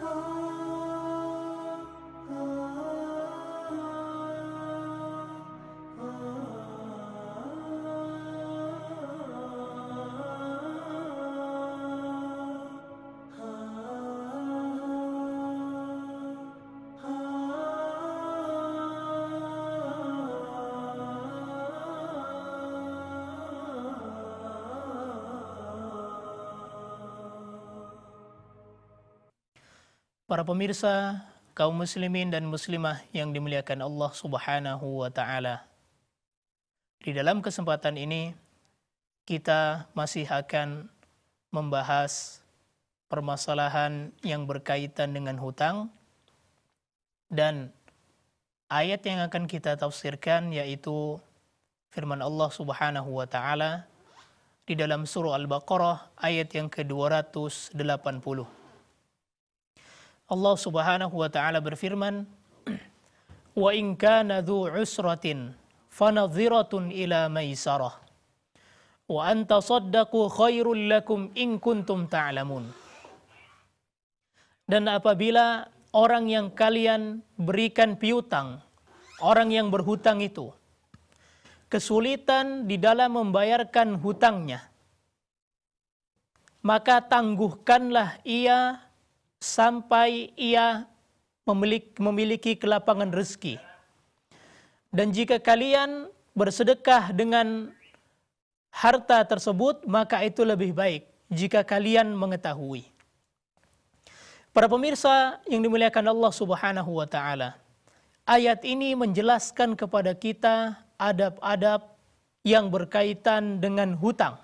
Oh. Para pemirsa, kaum muslimin dan muslimah yang dimuliakan Allah Subhanahu wa taala. Di dalam kesempatan ini kita masih akan membahas permasalahan yang berkaitan dengan hutang dan ayat yang akan kita tafsirkan yaitu firman Allah Subhanahu wa taala di dalam surah Al-Baqarah ayat yang ke-280. Allah Subhanahu wa taala berfirman, "Wa in kana dhu usratin fanadhiratun ila maisarah." Wa anta saddaqu khairul lakum in kuntum ta'lamun. Dan apabila orang yang kalian berikan piutang, orang yang berhutang itu, kesulitan di dalam membayarkan hutangnya, maka tangguhkanlah ia sampai ia memiliki, memiliki kelapangan rezeki. Dan jika kalian bersedekah dengan harta tersebut, maka itu lebih baik jika kalian mengetahui. Para pemirsa yang dimuliakan Allah Subhanahu wa taala. Ayat ini menjelaskan kepada kita adab-adab yang berkaitan dengan hutang.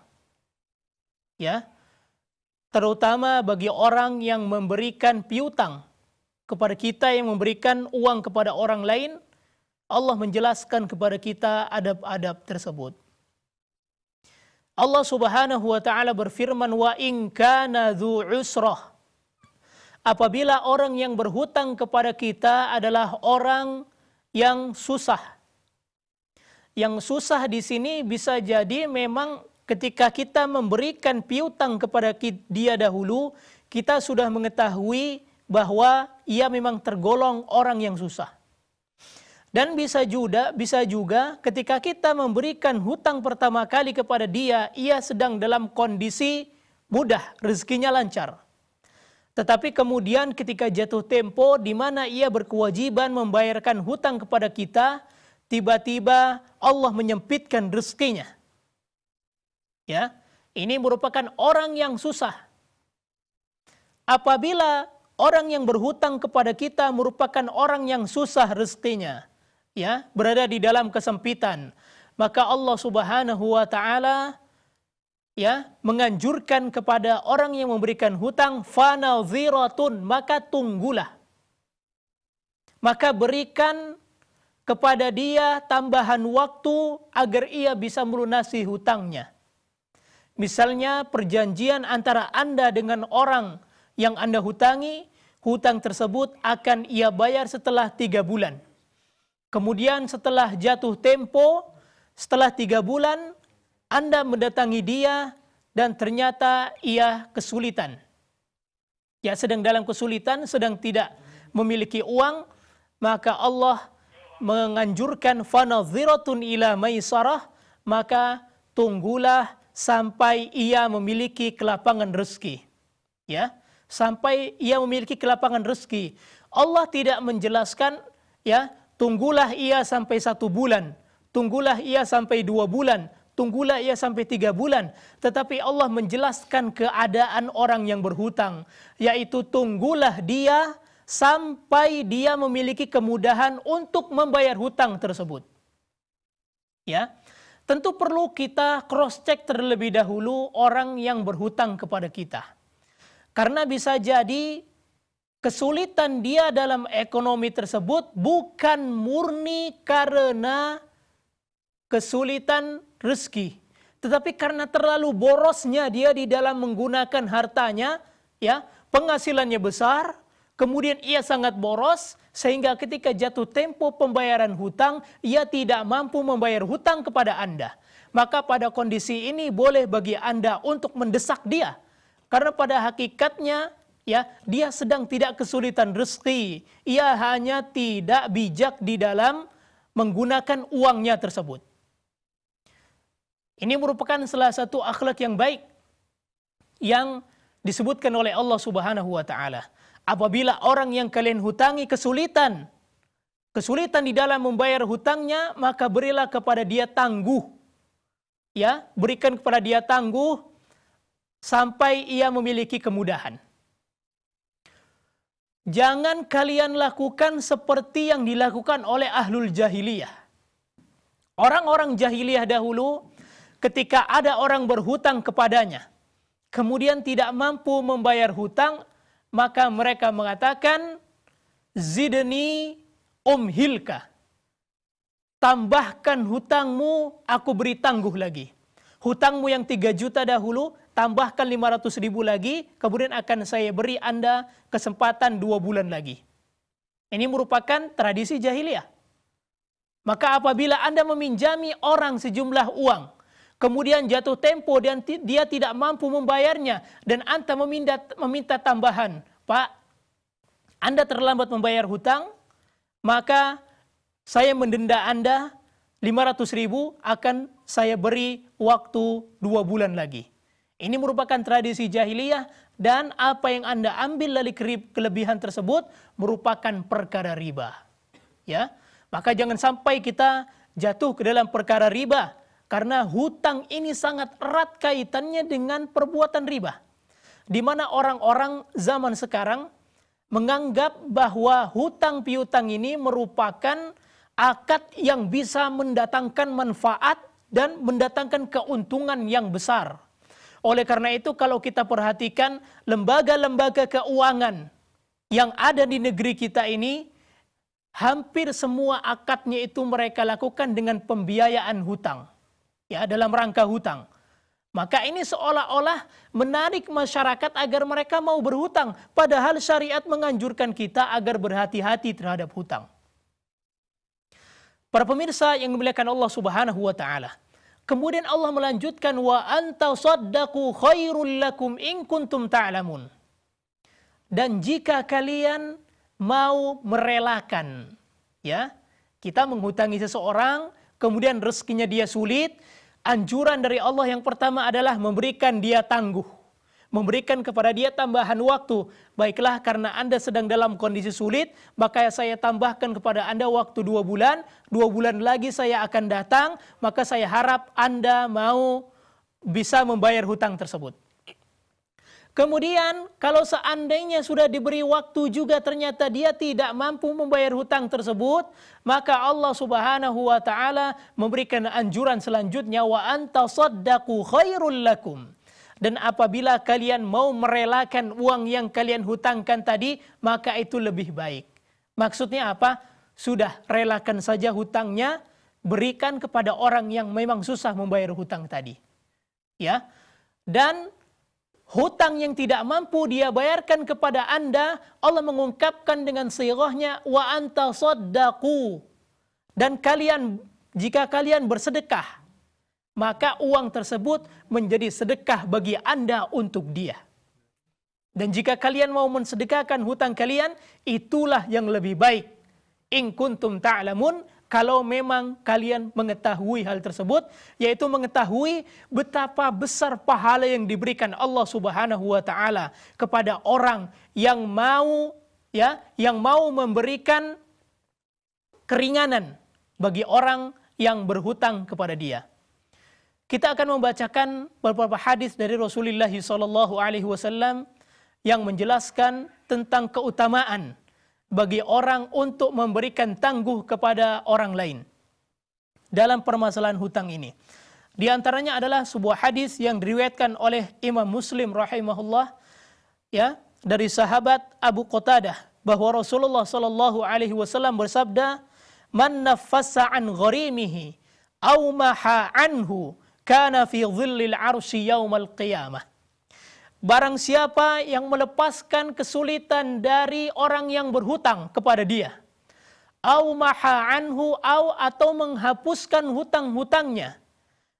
Ya terutama bagi orang yang memberikan piutang kepada kita yang memberikan uang kepada orang lain, Allah menjelaskan kepada kita adab-adab tersebut. Allah Subhanahu wa taala berfirman wa in kana usrah. Apabila orang yang berhutang kepada kita adalah orang yang susah. Yang susah di sini bisa jadi memang ketika kita memberikan piutang kepada dia dahulu, kita sudah mengetahui bahwa ia memang tergolong orang yang susah. Dan bisa juga, bisa juga ketika kita memberikan hutang pertama kali kepada dia, ia sedang dalam kondisi mudah, rezekinya lancar. Tetapi kemudian ketika jatuh tempo di mana ia berkewajiban membayarkan hutang kepada kita, tiba-tiba Allah menyempitkan rezekinya ya ini merupakan orang yang susah. Apabila orang yang berhutang kepada kita merupakan orang yang susah rezekinya, ya, berada di dalam kesempitan, maka Allah Subhanahu wa taala ya menganjurkan kepada orang yang memberikan hutang fanaziratun maka tunggulah maka berikan kepada dia tambahan waktu agar ia bisa melunasi hutangnya Misalnya perjanjian antara Anda dengan orang yang Anda hutangi, hutang tersebut akan ia bayar setelah tiga bulan. Kemudian setelah jatuh tempo, setelah tiga bulan, Anda mendatangi dia dan ternyata ia kesulitan. Ya sedang dalam kesulitan, sedang tidak memiliki uang, maka Allah menganjurkan fanadziratun ila maisarah, maka tunggulah sampai ia memiliki kelapangan rezeki. Ya, sampai ia memiliki kelapangan rezeki. Allah tidak menjelaskan ya, tunggulah ia sampai satu bulan, tunggulah ia sampai dua bulan, tunggulah ia sampai tiga bulan. Tetapi Allah menjelaskan keadaan orang yang berhutang, yaitu tunggulah dia sampai dia memiliki kemudahan untuk membayar hutang tersebut. Ya, Tentu perlu kita cross-check terlebih dahulu orang yang berhutang kepada kita. Karena bisa jadi kesulitan dia dalam ekonomi tersebut bukan murni karena kesulitan rezeki. Tetapi karena terlalu borosnya dia di dalam menggunakan hartanya, ya penghasilannya besar, kemudian ia sangat boros, sehingga ketika jatuh tempo pembayaran hutang, ia tidak mampu membayar hutang kepada Anda. Maka pada kondisi ini boleh bagi Anda untuk mendesak dia. Karena pada hakikatnya ya, dia sedang tidak kesulitan rezeki. Ia hanya tidak bijak di dalam menggunakan uangnya tersebut. Ini merupakan salah satu akhlak yang baik yang disebutkan oleh Allah Subhanahu wa taala apabila orang yang kalian hutangi kesulitan, kesulitan di dalam membayar hutangnya, maka berilah kepada dia tangguh. Ya, berikan kepada dia tangguh sampai ia memiliki kemudahan. Jangan kalian lakukan seperti yang dilakukan oleh ahlul jahiliyah. Orang-orang jahiliyah dahulu ketika ada orang berhutang kepadanya, kemudian tidak mampu membayar hutang, maka mereka mengatakan zidni umhilka tambahkan hutangmu aku beri tangguh lagi hutangmu yang 3 juta dahulu tambahkan 500 ribu lagi kemudian akan saya beri anda kesempatan dua bulan lagi ini merupakan tradisi jahiliyah maka apabila anda meminjami orang sejumlah uang kemudian jatuh tempo dan dia tidak mampu membayarnya dan Anda meminta meminta tambahan, Pak, Anda terlambat membayar hutang, maka saya mendenda Anda 500 ribu akan saya beri waktu dua bulan lagi. Ini merupakan tradisi jahiliyah dan apa yang Anda ambil dari kelebihan tersebut merupakan perkara riba. Ya. Maka jangan sampai kita jatuh ke dalam perkara riba karena hutang ini sangat erat kaitannya dengan perbuatan riba. Di mana orang-orang zaman sekarang menganggap bahwa hutang piutang ini merupakan akad yang bisa mendatangkan manfaat dan mendatangkan keuntungan yang besar. Oleh karena itu kalau kita perhatikan lembaga-lembaga keuangan yang ada di negeri kita ini hampir semua akadnya itu mereka lakukan dengan pembiayaan hutang ya dalam rangka hutang. Maka ini seolah-olah menarik masyarakat agar mereka mau berhutang, padahal syariat menganjurkan kita agar berhati-hati terhadap hutang. Para pemirsa yang dimuliakan Allah Subhanahu wa taala. Kemudian Allah melanjutkan wa anta saddaku khairul lakum in kuntum ta'lamun. Dan jika kalian mau merelakan ya, kita menghutangi seseorang kemudian rezekinya dia sulit, Anjuran dari Allah yang pertama adalah memberikan dia tangguh. Memberikan kepada dia tambahan waktu. Baiklah karena Anda sedang dalam kondisi sulit, maka saya tambahkan kepada Anda waktu dua bulan. Dua bulan lagi saya akan datang, maka saya harap Anda mau bisa membayar hutang tersebut. Kemudian kalau seandainya sudah diberi waktu juga ternyata dia tidak mampu membayar hutang tersebut, maka Allah Subhanahu wa taala memberikan anjuran selanjutnya wa antasaddaqu khairul lakum. Dan apabila kalian mau merelakan uang yang kalian hutangkan tadi, maka itu lebih baik. Maksudnya apa? Sudah relakan saja hutangnya, berikan kepada orang yang memang susah membayar hutang tadi. Ya. Dan hutang yang tidak mampu dia bayarkan kepada anda, Allah mengungkapkan dengan sirahnya, wa anta saddaku. Dan kalian, jika kalian bersedekah, maka uang tersebut menjadi sedekah bagi anda untuk dia. Dan jika kalian mau mensedekahkan hutang kalian, itulah yang lebih baik. In kuntum ta'lamun, ta kalau memang kalian mengetahui hal tersebut, yaitu mengetahui betapa besar pahala yang diberikan Allah Subhanahu wa taala kepada orang yang mau ya, yang mau memberikan keringanan bagi orang yang berhutang kepada dia. Kita akan membacakan beberapa hadis dari Rasulullah SAW yang menjelaskan tentang keutamaan bagi orang untuk memberikan tangguh kepada orang lain dalam permasalahan hutang ini. Di antaranya adalah sebuah hadis yang diriwayatkan oleh Imam Muslim rahimahullah ya dari sahabat Abu Qatadah bahwa Rasulullah sallallahu alaihi wasallam bersabda, "Man naffasa an gharimihi aw maha anhu kana fi dhillil arsy yaumal qiyamah." Barang siapa yang melepaskan kesulitan dari orang yang berhutang kepada dia, au maha anhu au atau menghapuskan hutang-hutangnya,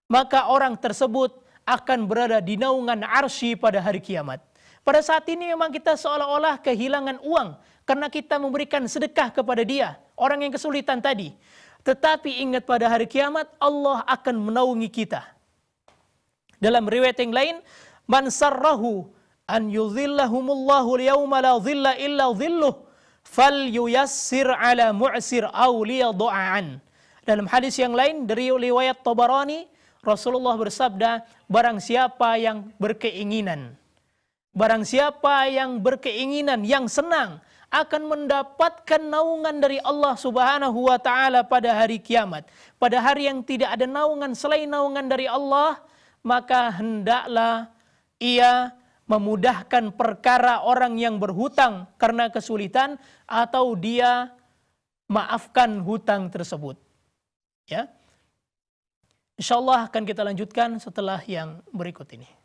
maka orang tersebut akan berada di naungan arsy pada hari kiamat. Pada saat ini memang kita seolah-olah kehilangan uang karena kita memberikan sedekah kepada dia, orang yang kesulitan tadi. Tetapi ingat pada hari kiamat Allah akan menaungi kita. Dalam riwayat yang lain, man sarrahu an yudhillahumullahu liyawma la dhilla illa dhilluh fal yuyassir ala mu'sir aw liyada'an. Dalam hadis yang lain dari riwayat Tabarani, Rasulullah bersabda, barang siapa yang berkeinginan. Barang siapa yang berkeinginan, yang senang, akan mendapatkan naungan dari Allah Subhanahu wa taala pada hari kiamat. Pada hari yang tidak ada naungan selain naungan dari Allah, maka hendaklah ia memudahkan perkara orang yang berhutang karena kesulitan atau dia maafkan hutang tersebut. Ya. Insyaallah akan kita lanjutkan setelah yang berikut ini.